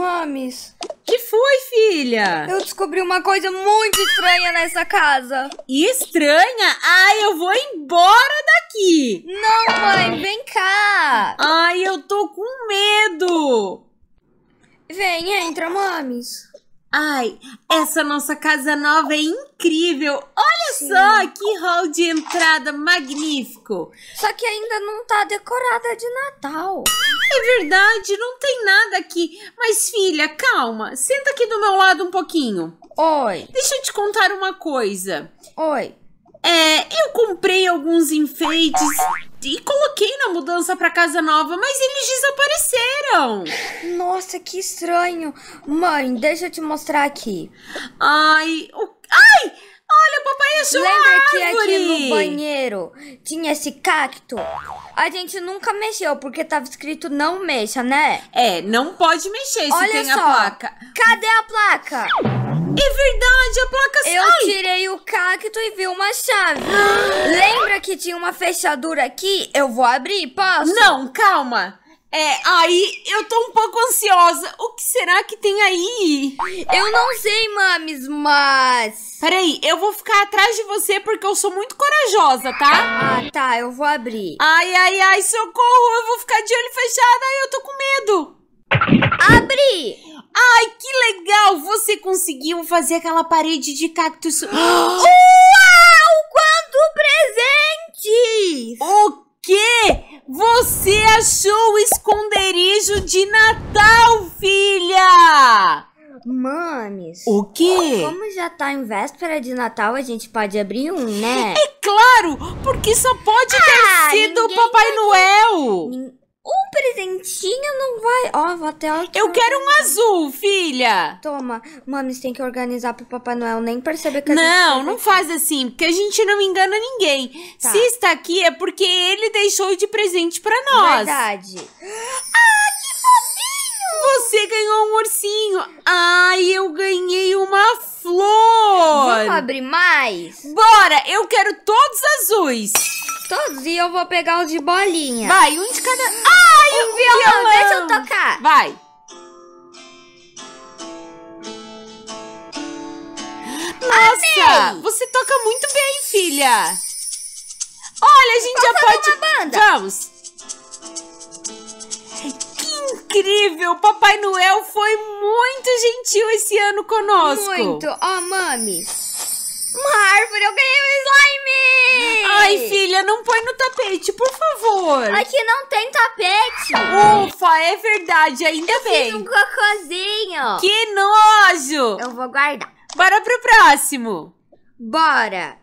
Mames. Que foi, filha? Eu descobri uma coisa muito estranha nessa casa. Estranha? Ai, eu vou embora daqui. Não, mãe, vem cá. Ai, eu tô com medo. Vem, entra, Mames. Ai, essa nossa casa nova é incrível! Olha Sim. só que hall de entrada magnífico! Só que ainda não tá decorada de Natal. É verdade, não tem nada aqui. Mas, filha, calma. Senta aqui do meu lado um pouquinho. Oi. Deixa eu te contar uma coisa. Oi. É, eu comprei alguns enfeites e coloquei na mudança para casa nova, mas eles desapareceram. Nossa, que estranho. Mãe, deixa eu te mostrar aqui. Ai, o pai Lembra que aqui no banheiro tinha esse cacto? A gente nunca mexeu, porque tava escrito não mexa, né? É, não pode mexer se Olha tem só, a placa. Cadê a placa? É verdade, a placa sai. Eu tirei o cacto e vi uma chave. Lembra que tinha uma fechadura aqui? Eu vou abrir, posso? Não, calma. É, aí eu tô um pouco ansiosa. O que será que tem aí? Eu não sei, mames, mas. Peraí, eu vou ficar atrás de você porque eu sou muito corajosa, tá? Ah, tá, eu vou abrir. Ai, ai, ai, socorro, eu vou ficar de olho fechado, ai, eu tô com medo. Abre! Ai, que legal! Você conseguiu fazer aquela parede de cactos. Ah! Você achou o esconderijo de Natal, filha! Mames. O quê? Como já tá em véspera de Natal, a gente pode abrir um, né? É claro, porque só pode ah, ter sido o Papai Noel. Um presentinho não vai. Ó, vou até. Eu quero um azul, filha! Toma. Mano, tem que organizar pro Papai Noel nem perceber que a Não, tá não faz assim, porque a gente não engana ninguém. Tá. Se está aqui é porque ele deixou de presente pra nós. Verdade. Ah, que fofinho! Você ganhou um ursinho. Ai, eu ganhei uma flor! Vamos abrir mais? Bora! Eu quero todos azuis! Todos e eu vou pegar o de bolinha. Vai, um de cada. Ai, um, um violão. violão! Deixa eu tocar! Vai! Nossa! Amei. Você toca muito bem, filha! Olha, a gente já pode. Uma banda. Vamos! incrível! Papai Noel foi muito gentil esse ano conosco. Muito. Ó, oh, mami. Uma árvore, eu ganhei um slime! Ai, filha, não põe no tapete, por favor. Aqui não tem tapete. Ufa, é verdade, ainda eu bem. Fiz um cocôzinho. Que nojo! Eu vou guardar. Bora pro próximo. Bora.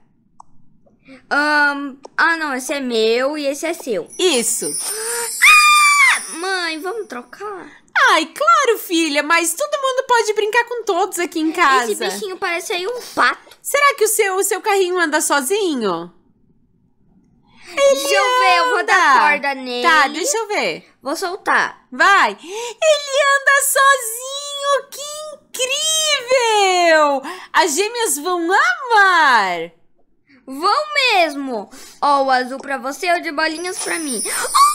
Um, ah, não, esse é meu e esse é seu. Isso. Isso. Ah, Mãe, vamos trocar? Ai, claro, filha, mas todo mundo pode brincar com todos aqui em casa. Esse bichinho parece aí um pato. Será que o seu, o seu carrinho anda sozinho? Ele deixa eu ver, eu vou dar corda nele. Tá, deixa eu ver. Vou soltar. Vai. Ele anda sozinho, que incrível! As gêmeas vão amar. Vão mesmo. Ó, oh, o azul pra você, o de bolinhas pra mim. Oh!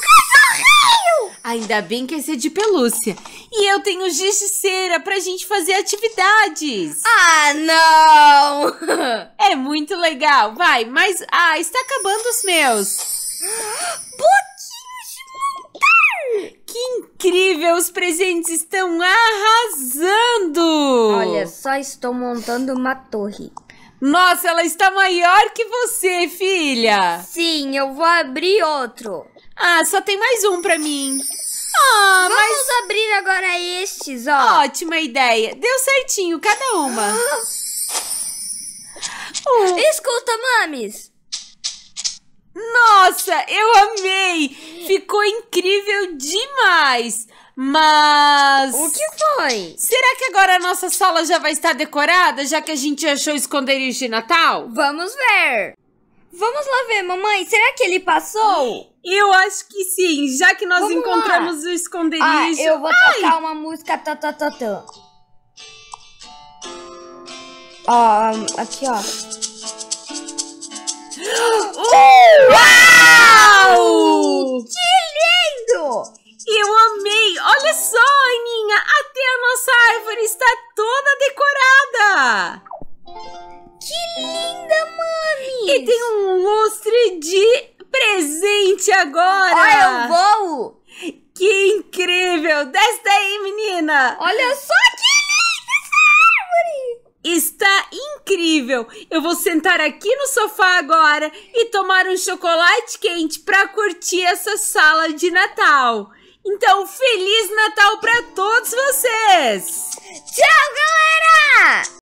Ainda bem que esse é de pelúcia. E eu tenho giz de cera pra gente fazer atividades. Ah, não! é muito legal. Vai, mas... Ah, está acabando os meus. Botinhos de montar! Que incrível! Os presentes estão arrasando! Olha, só estou montando uma torre. Nossa, ela está maior que você, filha! Sim, eu vou abrir outro. Ah, só tem mais um pra mim. Ah, Vamos mas... abrir agora estes, ó. Ótima ideia. Deu certinho, cada uma. Uh. Escuta, mames. Nossa, eu amei. Ficou incrível demais. Mas. O que foi? Será que agora a nossa sala já vai estar decorada, já que a gente achou esconderijo de Natal? Vamos ver. Vamos lá ver, mamãe. Será que ele passou? Eu acho que sim, já que nós Vamos encontramos lá. o esconderijo. Ah, eu vou Ai. tocar uma música tá, tá, tá, tá. Ó, aqui, ó. Uau! Uau! Que lindo! Eu amei! Olha só, Aninha! Até a nossa árvore está toda decorada! Que linda, mami! E tem um lustre de presente agora! É Olha, eu vou! Que incrível! Desce daí, menina! Olha só que linda essa árvore! Está incrível! Eu vou sentar aqui no sofá agora e tomar um chocolate quente para curtir essa sala de Natal. Então, Feliz Natal para todos vocês! Tchau, galera!